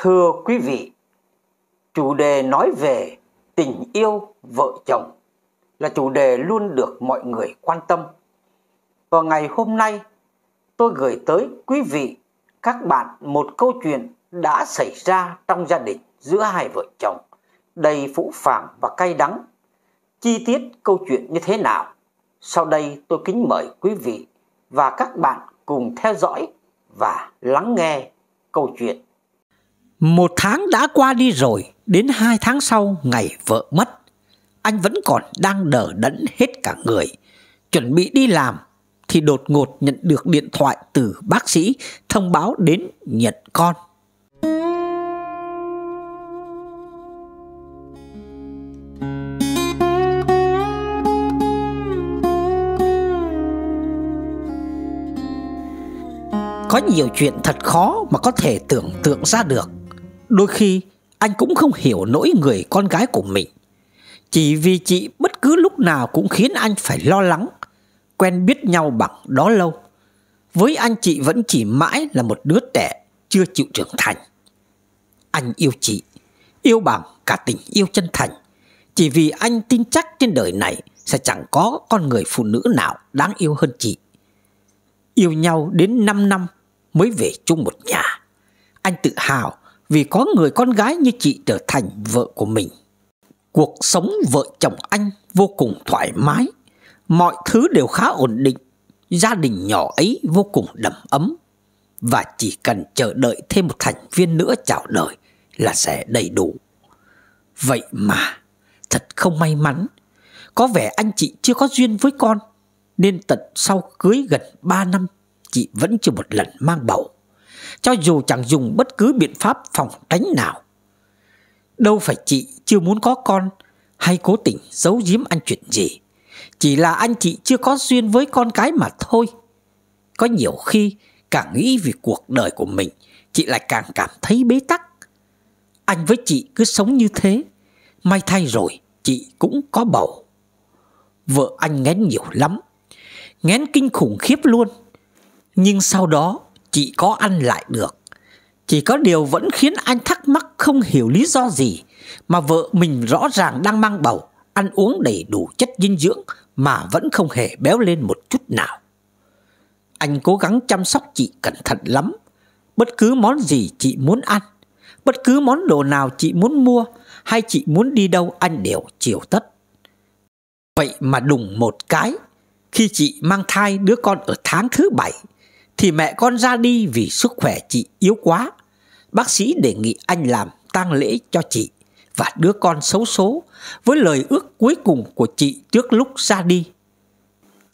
Thưa quý vị, chủ đề nói về tình yêu vợ chồng là chủ đề luôn được mọi người quan tâm. Và ngày hôm nay, tôi gửi tới quý vị, các bạn một câu chuyện đã xảy ra trong gia đình giữa hai vợ chồng, đầy phũ phàng và cay đắng. Chi tiết câu chuyện như thế nào? Sau đây tôi kính mời quý vị và các bạn cùng theo dõi và lắng nghe câu chuyện một tháng đã qua đi rồi, đến hai tháng sau ngày vợ mất. Anh vẫn còn đang đờ đẫn hết cả người. Chuẩn bị đi làm thì đột ngột nhận được điện thoại từ bác sĩ thông báo đến nhận con. Có nhiều chuyện thật khó mà có thể tưởng tượng ra được Đôi khi anh cũng không hiểu nỗi người con gái của mình Chỉ vì chị bất cứ lúc nào cũng khiến anh phải lo lắng Quen biết nhau bằng đó lâu Với anh chị vẫn chỉ mãi là một đứa trẻ chưa chịu trưởng thành Anh yêu chị Yêu bằng cả tình yêu chân thành Chỉ vì anh tin chắc trên đời này Sẽ chẳng có con người phụ nữ nào đáng yêu hơn chị Yêu nhau đến 5 năm mới về chung một nhà Anh tự hào vì có người con gái như chị trở thành vợ của mình. Cuộc sống vợ chồng anh vô cùng thoải mái, mọi thứ đều khá ổn định, gia đình nhỏ ấy vô cùng đầm ấm và chỉ cần chờ đợi thêm một thành viên nữa chào đời là sẽ đầy đủ. Vậy mà, thật không may mắn, có vẻ anh chị chưa có duyên với con nên tận sau cưới gần 3 năm chị vẫn chưa một lần mang bầu cho dù chẳng dùng bất cứ biện pháp phòng tránh nào. Đâu phải chị chưa muốn có con hay cố tình giấu giếm anh chuyện gì. Chỉ là anh chị chưa có duyên với con cái mà thôi. Có nhiều khi càng nghĩ về cuộc đời của mình, chị lại càng cảm thấy bế tắc. Anh với chị cứ sống như thế, may thay rồi chị cũng có bầu. Vợ anh ngén nhiều lắm, ngén kinh khủng khiếp luôn. Nhưng sau đó chị có ăn lại được. Chỉ có điều vẫn khiến anh thắc mắc không hiểu lý do gì mà vợ mình rõ ràng đang mang bầu, ăn uống đầy đủ chất dinh dưỡng mà vẫn không hề béo lên một chút nào. Anh cố gắng chăm sóc chị cẩn thận lắm. Bất cứ món gì chị muốn ăn, bất cứ món đồ nào chị muốn mua hay chị muốn đi đâu anh đều chiều tất. Vậy mà đùng một cái, khi chị mang thai đứa con ở tháng thứ bảy thì mẹ con ra đi vì sức khỏe chị yếu quá. Bác sĩ đề nghị anh làm tang lễ cho chị và đứa con xấu số với lời ước cuối cùng của chị trước lúc ra đi.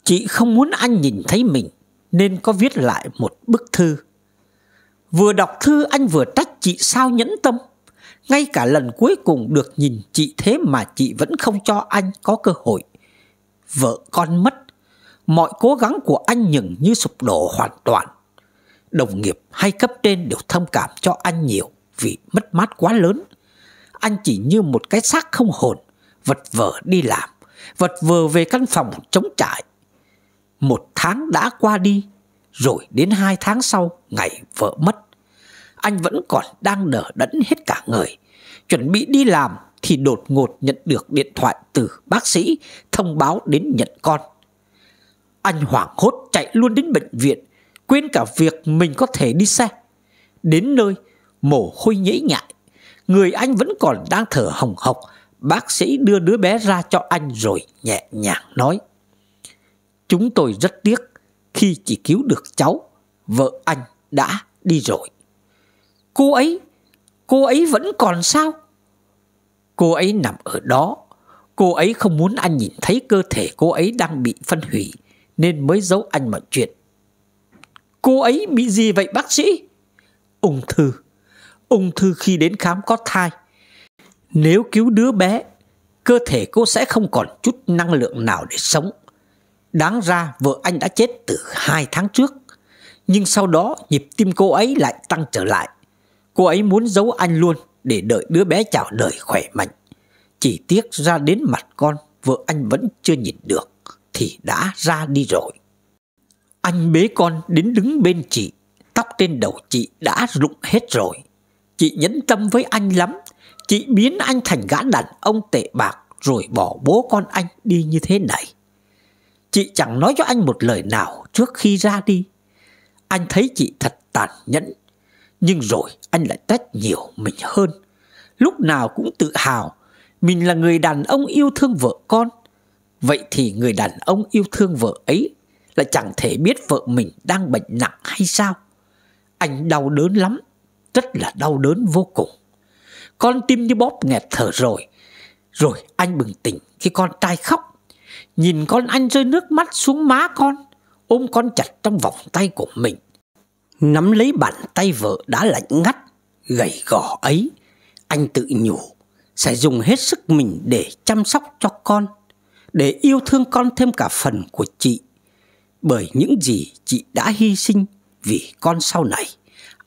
Chị không muốn anh nhìn thấy mình nên có viết lại một bức thư. Vừa đọc thư anh vừa trách chị sao nhẫn tâm. Ngay cả lần cuối cùng được nhìn chị thế mà chị vẫn không cho anh có cơ hội. Vợ con mất mọi cố gắng của anh nhường như sụp đổ hoàn toàn. Đồng nghiệp hay cấp trên đều thông cảm cho anh nhiều vì mất mát quá lớn. Anh chỉ như một cái xác không hồn, vật vờ đi làm, vật vờ về căn phòng chống trải. Một tháng đã qua đi, rồi đến hai tháng sau ngày vợ mất. Anh vẫn còn đang nở đẫn hết cả người, chuẩn bị đi làm thì đột ngột nhận được điện thoại từ bác sĩ thông báo đến nhận con. Anh hoảng hốt chạy luôn đến bệnh viện Quên cả việc mình có thể đi xe Đến nơi Mồ hôi nhễ nhại Người anh vẫn còn đang thở hồng hộc Bác sĩ đưa đứa bé ra cho anh rồi nhẹ nhàng nói Chúng tôi rất tiếc Khi chỉ cứu được cháu Vợ anh đã đi rồi Cô ấy Cô ấy vẫn còn sao Cô ấy nằm ở đó Cô ấy không muốn anh nhìn thấy cơ thể cô ấy đang bị phân hủy nên mới giấu anh mọi chuyện. Cô ấy bị gì vậy bác sĩ? Ung thư. Ung thư khi đến khám có thai. Nếu cứu đứa bé, cơ thể cô sẽ không còn chút năng lượng nào để sống. Đáng ra vợ anh đã chết từ 2 tháng trước. Nhưng sau đó nhịp tim cô ấy lại tăng trở lại. Cô ấy muốn giấu anh luôn để đợi đứa bé chào đời khỏe mạnh. Chỉ tiếc ra đến mặt con, vợ anh vẫn chưa nhìn được thì đã ra đi rồi. Anh bế con đến đứng bên chị, tóc trên đầu chị đã rụng hết rồi. Chị nhẫn tâm với anh lắm, chị biến anh thành gã đàn ông tệ bạc rồi bỏ bố con anh đi như thế này. Chị chẳng nói cho anh một lời nào trước khi ra đi. Anh thấy chị thật tàn nhẫn, nhưng rồi anh lại trách nhiều mình hơn. Lúc nào cũng tự hào, mình là người đàn ông yêu thương vợ con – Vậy thì người đàn ông yêu thương vợ ấy là chẳng thể biết vợ mình đang bệnh nặng hay sao. Anh đau đớn lắm, rất là đau đớn vô cùng. Con tim như bóp nghẹt thở rồi. Rồi anh bừng tỉnh khi con trai khóc. Nhìn con anh rơi nước mắt xuống má con, ôm con chặt trong vòng tay của mình. Nắm lấy bàn tay vợ đã lạnh ngắt, gầy gò ấy. Anh tự nhủ, sẽ dùng hết sức mình để chăm sóc cho con để yêu thương con thêm cả phần của chị bởi những gì chị đã hy sinh vì con sau này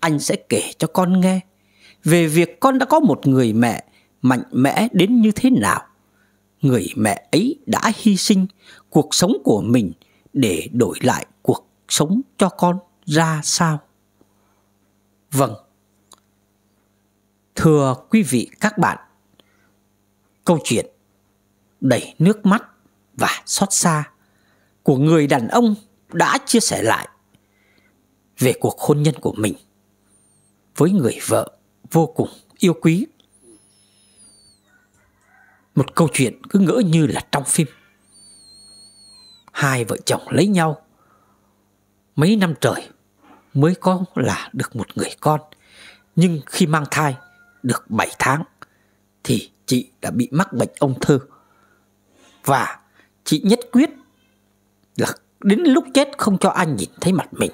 anh sẽ kể cho con nghe về việc con đã có một người mẹ mạnh mẽ đến như thế nào người mẹ ấy đã hy sinh cuộc sống của mình để đổi lại cuộc sống cho con ra sao vâng thưa quý vị các bạn câu chuyện đầy nước mắt và xót xa của người đàn ông đã chia sẻ lại về cuộc hôn nhân của mình với người vợ vô cùng yêu quý. Một câu chuyện cứ ngỡ như là trong phim. Hai vợ chồng lấy nhau mấy năm trời mới có là được một người con. Nhưng khi mang thai được 7 tháng thì chị đã bị mắc bệnh ung thư. Và Chị nhất quyết là đến lúc chết không cho anh nhìn thấy mặt mình.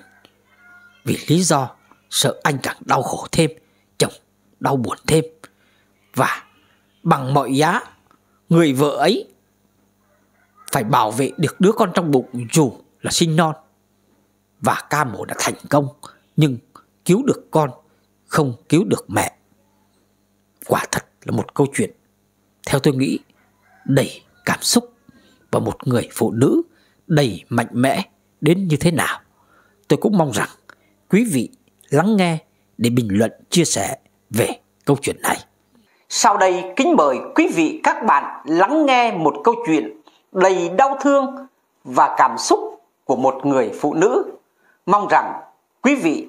Vì lý do sợ anh càng đau khổ thêm, chồng đau buồn thêm. Và bằng mọi giá, người vợ ấy phải bảo vệ được đứa con trong bụng dù là sinh non. Và ca mổ đã thành công, nhưng cứu được con, không cứu được mẹ. Quả thật là một câu chuyện, theo tôi nghĩ, đầy cảm xúc và một người phụ nữ đầy mạnh mẽ đến như thế nào. Tôi cũng mong rằng quý vị lắng nghe để bình luận chia sẻ về câu chuyện này. Sau đây kính mời quý vị các bạn lắng nghe một câu chuyện đầy đau thương và cảm xúc của một người phụ nữ. Mong rằng quý vị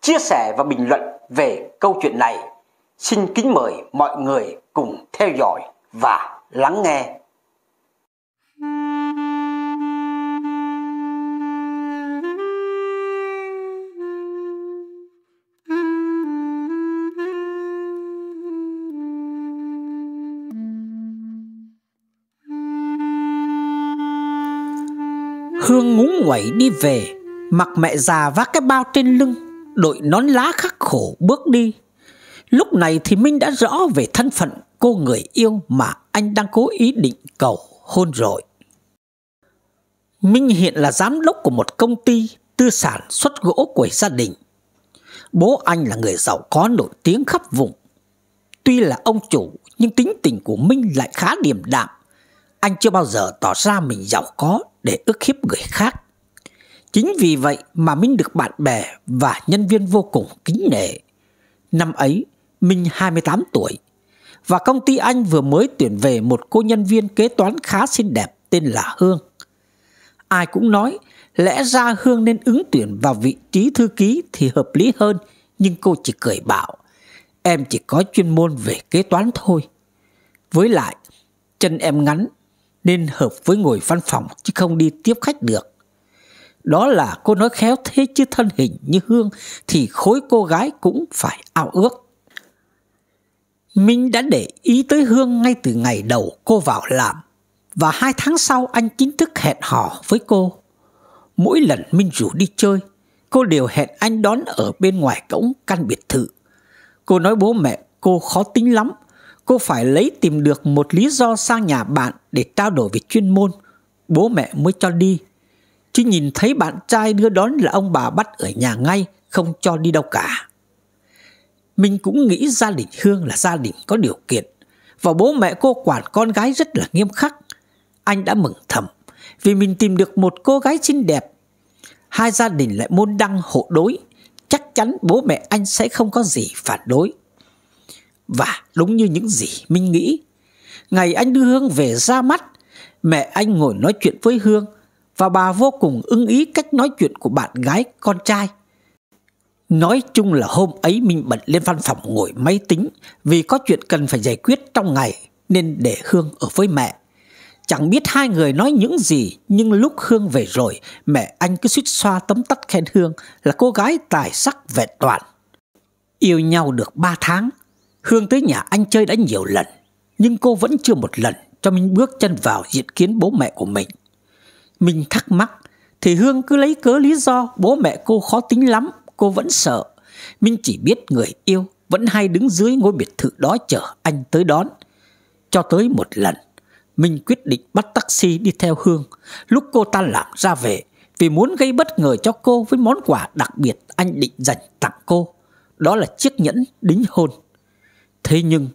chia sẻ và bình luận về câu chuyện này. Xin kính mời mọi người cùng theo dõi và lắng nghe. Hương ngúng quẩy đi về Mặc mẹ già vác cái bao trên lưng Đội nón lá khắc khổ bước đi Lúc này thì Minh đã rõ về thân phận cô người yêu Mà anh đang cố ý định cầu hôn rồi Minh hiện là giám đốc của một công ty tư sản xuất gỗ của gia đình. Bố anh là người giàu có nổi tiếng khắp vùng. Tuy là ông chủ nhưng tính tình của Minh lại khá điềm đạm. Anh chưa bao giờ tỏ ra mình giàu có để ức hiếp người khác. Chính vì vậy mà Minh được bạn bè và nhân viên vô cùng kính nể. Năm ấy, Minh 28 tuổi và công ty anh vừa mới tuyển về một cô nhân viên kế toán khá xinh đẹp tên là Hương. Ai cũng nói lẽ ra Hương nên ứng tuyển vào vị trí thư ký thì hợp lý hơn, nhưng cô chỉ cười bảo em chỉ có chuyên môn về kế toán thôi. Với lại, chân em ngắn nên hợp với ngồi văn phòng chứ không đi tiếp khách được. Đó là cô nói khéo thế chứ thân hình như Hương thì khối cô gái cũng phải ao ước. Minh đã để ý tới Hương ngay từ ngày đầu cô vào làm. Và hai tháng sau anh chính thức hẹn hò với cô. Mỗi lần Minh rủ đi chơi, cô đều hẹn anh đón ở bên ngoài cổng căn biệt thự. Cô nói bố mẹ cô khó tính lắm, cô phải lấy tìm được một lý do sang nhà bạn để trao đổi về chuyên môn. Bố mẹ mới cho đi. Chứ nhìn thấy bạn trai đưa đón là ông bà bắt ở nhà ngay, không cho đi đâu cả. Mình cũng nghĩ gia đình Hương là gia đình có điều kiện và bố mẹ cô quản con gái rất là nghiêm khắc anh đã mừng thầm vì mình tìm được một cô gái xinh đẹp. Hai gia đình lại môn đăng hộ đối, chắc chắn bố mẹ anh sẽ không có gì phản đối. Và đúng như những gì Minh nghĩ, ngày anh đưa Hương về ra mắt, mẹ anh ngồi nói chuyện với Hương và bà vô cùng ưng ý cách nói chuyện của bạn gái con trai. Nói chung là hôm ấy mình bận lên văn phòng ngồi máy tính vì có chuyện cần phải giải quyết trong ngày nên để Hương ở với mẹ. Chẳng biết hai người nói những gì Nhưng lúc Hương về rồi Mẹ anh cứ suýt xoa tấm tắt khen Hương Là cô gái tài sắc vẹn toàn Yêu nhau được ba tháng Hương tới nhà anh chơi đã nhiều lần Nhưng cô vẫn chưa một lần Cho mình bước chân vào diện kiến bố mẹ của mình Mình thắc mắc Thì Hương cứ lấy cớ lý do Bố mẹ cô khó tính lắm Cô vẫn sợ Mình chỉ biết người yêu Vẫn hay đứng dưới ngôi biệt thự đó chờ anh tới đón Cho tới một lần Minh quyết định bắt taxi đi theo Hương lúc cô ta làm ra về vì muốn gây bất ngờ cho cô với món quà đặc biệt anh định dành tặng cô. Đó là chiếc nhẫn đính hôn. Thế nhưng,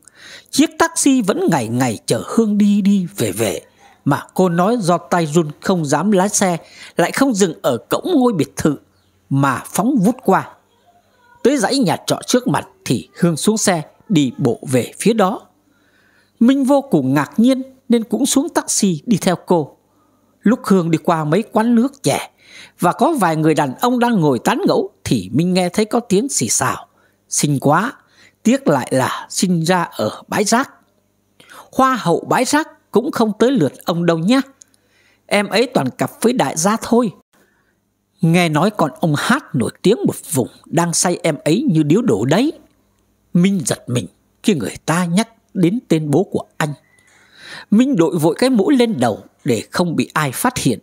chiếc taxi vẫn ngày ngày chở Hương đi đi về về. Mà cô nói do tay run không dám lái xe, lại không dừng ở cổng ngôi biệt thự, mà phóng vút qua. Tới dãy nhà trọ trước mặt thì Hương xuống xe, đi bộ về phía đó. Minh vô cùng ngạc nhiên nên cũng xuống taxi đi theo cô. Lúc Hương đi qua mấy quán nước chè và có vài người đàn ông đang ngồi tán ngẫu thì Minh nghe thấy có tiếng xì xào. Xinh quá, tiếc lại là sinh ra ở bãi rác. Hoa hậu bãi rác cũng không tới lượt ông đâu nhé. Em ấy toàn cặp với đại gia thôi. Nghe nói còn ông hát nổi tiếng một vùng đang say em ấy như điếu đổ đấy. Minh giật mình khi người ta nhắc đến tên bố của anh. Minh đội vội cái mũ lên đầu để không bị ai phát hiện.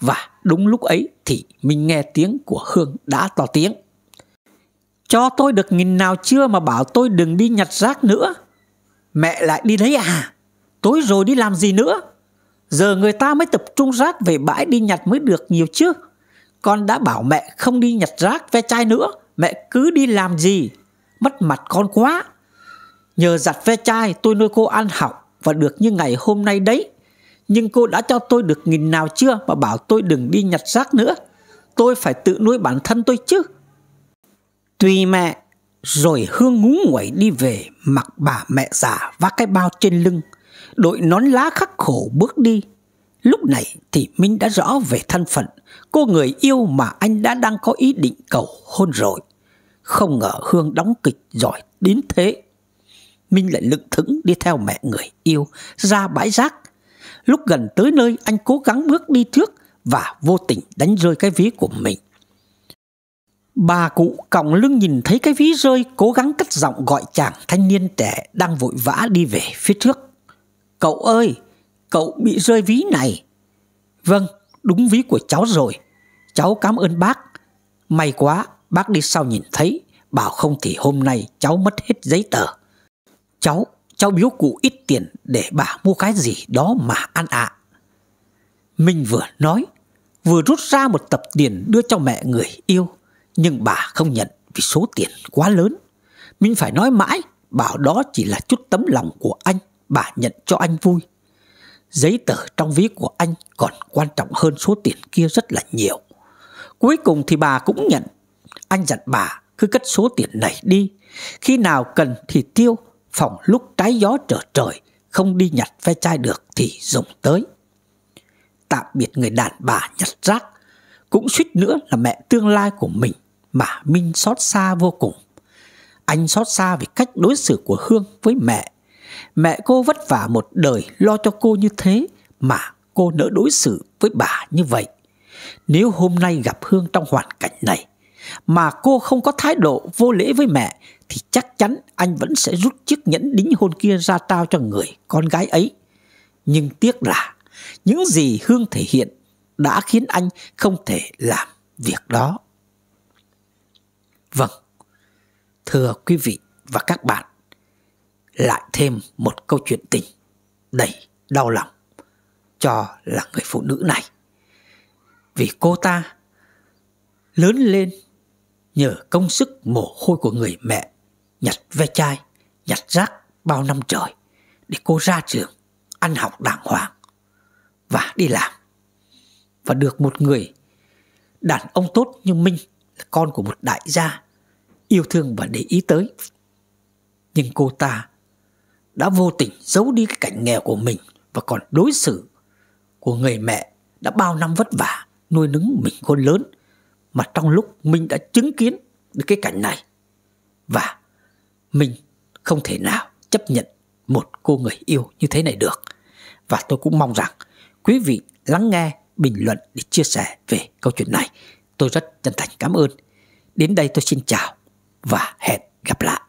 Và đúng lúc ấy thì Minh nghe tiếng của Hương đã to tiếng. Cho tôi được nghìn nào chưa mà bảo tôi đừng đi nhặt rác nữa. Mẹ lại đi đấy à? Tối rồi đi làm gì nữa? Giờ người ta mới tập trung rác về bãi đi nhặt mới được nhiều chứ. Con đã bảo mẹ không đi nhặt rác ve chai nữa. Mẹ cứ đi làm gì? Mất mặt con quá. Nhờ giặt ve chai tôi nuôi cô ăn học và được như ngày hôm nay đấy. Nhưng cô đã cho tôi được nghìn nào chưa mà bảo tôi đừng đi nhặt rác nữa. Tôi phải tự nuôi bản thân tôi chứ. Tùy mẹ, rồi Hương ngúng nguẩy đi về mặc bà mẹ già vác cái bao trên lưng, đội nón lá khắc khổ bước đi. Lúc này thì Minh đã rõ về thân phận cô người yêu mà anh đã đang có ý định cầu hôn rồi. Không ngờ Hương đóng kịch giỏi đến thế. Minh lại lững thững đi theo mẹ người yêu ra bãi rác. Lúc gần tới nơi anh cố gắng bước đi trước và vô tình đánh rơi cái ví của mình. Bà cụ còng lưng nhìn thấy cái ví rơi cố gắng cất giọng gọi chàng thanh niên trẻ đang vội vã đi về phía trước. Cậu ơi, cậu bị rơi ví này. Vâng, đúng ví của cháu rồi. Cháu cảm ơn bác. May quá, bác đi sau nhìn thấy, bảo không thì hôm nay cháu mất hết giấy tờ. Cháu, cháu biếu cụ ít tiền để bà mua cái gì đó mà ăn ạ. À. Minh vừa nói, vừa rút ra một tập tiền đưa cho mẹ người yêu. Nhưng bà không nhận vì số tiền quá lớn. Minh phải nói mãi, bảo đó chỉ là chút tấm lòng của anh, bà nhận cho anh vui. Giấy tờ trong ví của anh còn quan trọng hơn số tiền kia rất là nhiều. Cuối cùng thì bà cũng nhận. Anh dặn bà cứ cất số tiền này đi. Khi nào cần thì tiêu, phòng lúc trái gió trở trời, không đi nhặt ve chai được thì dùng tới. Tạm biệt người đàn bà nhặt rác, cũng suýt nữa là mẹ tương lai của mình mà Minh xót xa vô cùng. Anh xót xa vì cách đối xử của Hương với mẹ. Mẹ cô vất vả một đời lo cho cô như thế mà cô nỡ đối xử với bà như vậy. Nếu hôm nay gặp Hương trong hoàn cảnh này mà cô không có thái độ vô lễ với mẹ thì chắc chắn anh vẫn sẽ rút chiếc nhẫn đính hôn kia ra trao cho người con gái ấy. Nhưng tiếc là những gì Hương thể hiện đã khiến anh không thể làm việc đó. Vâng, thưa quý vị và các bạn, lại thêm một câu chuyện tình đầy đau lòng cho là người phụ nữ này. Vì cô ta lớn lên nhờ công sức mồ hôi của người mẹ nhặt ve chai, nhặt rác bao năm trời để cô ra trường, ăn học đàng hoàng và đi làm. Và được một người đàn ông tốt như Minh là con của một đại gia yêu thương và để ý tới. Nhưng cô ta đã vô tình giấu đi cái cảnh nghèo của mình và còn đối xử của người mẹ đã bao năm vất vả nuôi nấng mình khôn lớn mà trong lúc mình đã chứng kiến được cái cảnh này và mình không thể nào chấp nhận một cô người yêu như thế này được. Và tôi cũng mong rằng quý vị lắng nghe bình luận để chia sẻ về câu chuyện này. Tôi rất chân thành cảm ơn. Đến đây tôi xin chào và hẹn gặp lại.